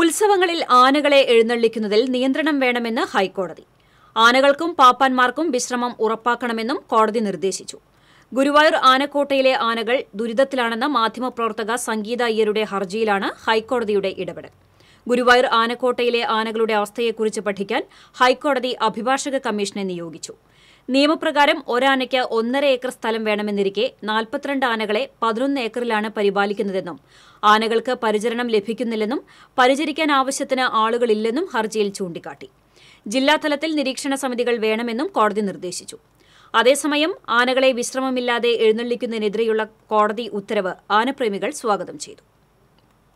ഉത്സവങ്ങളിൽ ആനകളെ എഴുന്നള്ളിക്കുന്നതിൽ നിയന്ത്രണം വേണമെന്ന് ഹൈക്കോടതി ആനകൾക്കും പാപ്പാന്മാർക്കും വിശ്രമം ഉറപ്പാക്കണമെന്നും കോടതി നിർദ്ദേശിച്ചു ഗുരുവായൂർ ആനക്കോട്ടയിലെ ആനകൾ ദുരിതത്തിലാണെന്ന മാധ്യമപ്രവർത്തക സംഗീത അയ്യരുടെ ഹർജിയിലാണ് ഹൈക്കോടതിയുടെ ഇടപെടൽ ഗുരുവായൂർ ആനക്കോട്ടയിലെ ആനകളുടെ അവസ്ഥയെക്കുറിച്ച് പഠിക്കാൻ ഹൈക്കോടതി അഭിഭാഷക കമ്മീഷനെ നിയോഗിച്ചു നിയമപ്രകാരം ഒരാനയ്ക്ക് ഒന്നര ഏക്കർ സ്ഥലം വേണമെന്നിരിക്കെ നാൽപ്പത്തിരണ്ട് ആനകളെ പതിനൊന്ന് ഏക്കറിലാണ് പരിപാലിക്കുന്നതെന്നും ആനകൾക്ക് പരിചരണം ലഭിക്കുന്നില്ലെന്നും പരിചരിക്കാൻ ആവശ്യത്തിന് ആളുകളില്ലെന്നും ഹർജിയിൽ ചൂണ്ടിക്കാട്ടി ജില്ലാതലത്തിൽ നിരീക്ഷണ സമിതികൾ വേണമെന്നും കോടതി നിർദ്ദേശിച്ചു അതേസമയം ആനകളെ വിശ്രമമില്ലാതെ എഴുന്നള്ളിക്കുന്നതിനെതിരെയുള്ള കോടതി ഉത്തരവ് ആനപ്രേമികൾ സ്വാഗതം ചെയ്തു